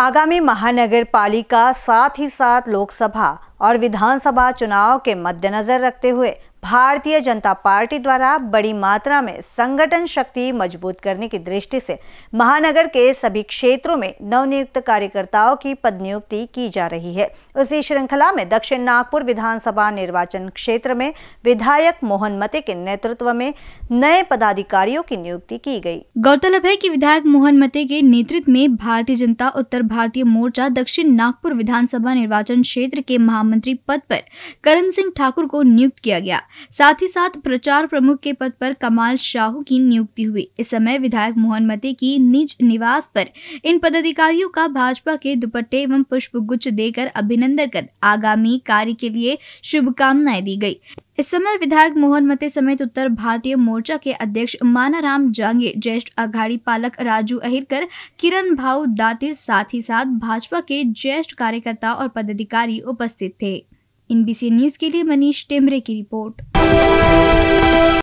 आगामी महानगर पालिका साथ ही साथ लोकसभा और विधानसभा चुनाव के मद्देनजर रखते हुए भारतीय जनता पार्टी द्वारा बड़ी मात्रा में संगठन शक्ति मजबूत करने की दृष्टि से महानगर के सभी क्षेत्रों में नवनियुक्त कार्यकर्ताओं की पद नियुक्ति की जा रही है उसी श्रृंखला में दक्षिण नागपुर विधानसभा निर्वाचन क्षेत्र में विधायक मोहन मते के नेतृत्व में नए पदाधिकारियों की नियुक्ति की गयी गौरतलब है की विधायक मोहन मते के नेतृत्व में भारतीय जनता उत्तर भारतीय मोर्चा दक्षिण नागपुर विधानसभा निर्वाचन क्षेत्र के महामंत्री पद पर करण सिंह ठाकुर को नियुक्त किया गया साथ ही साथ प्रचार प्रमुख के पद पर कमाल शाहू की नियुक्ति हुई इस समय विधायक मोहन मते की निज निवास पर इन पदाधिकारियों का भाजपा के दुपट्टे एवं पुष्प गुच्छ देकर अभिनंदन कर आगामी कार्य के लिए शुभकामनाएं दी गयी इस समय विधायक मोहन मते समेत उत्तर भारतीय मोर्चा के अध्यक्ष माना राम जांगे ज्येष्ठ अघाड़ी पालक राजू अहिरकर किरण भाऊ दातिर साथ ही साथ भाजपा के ज्येष्ठ कार्यकर्ता और पदाधिकारी उपस्थित थे इनबीसी न्यूज के लिए मनीष टेमरे की रिपोर्ट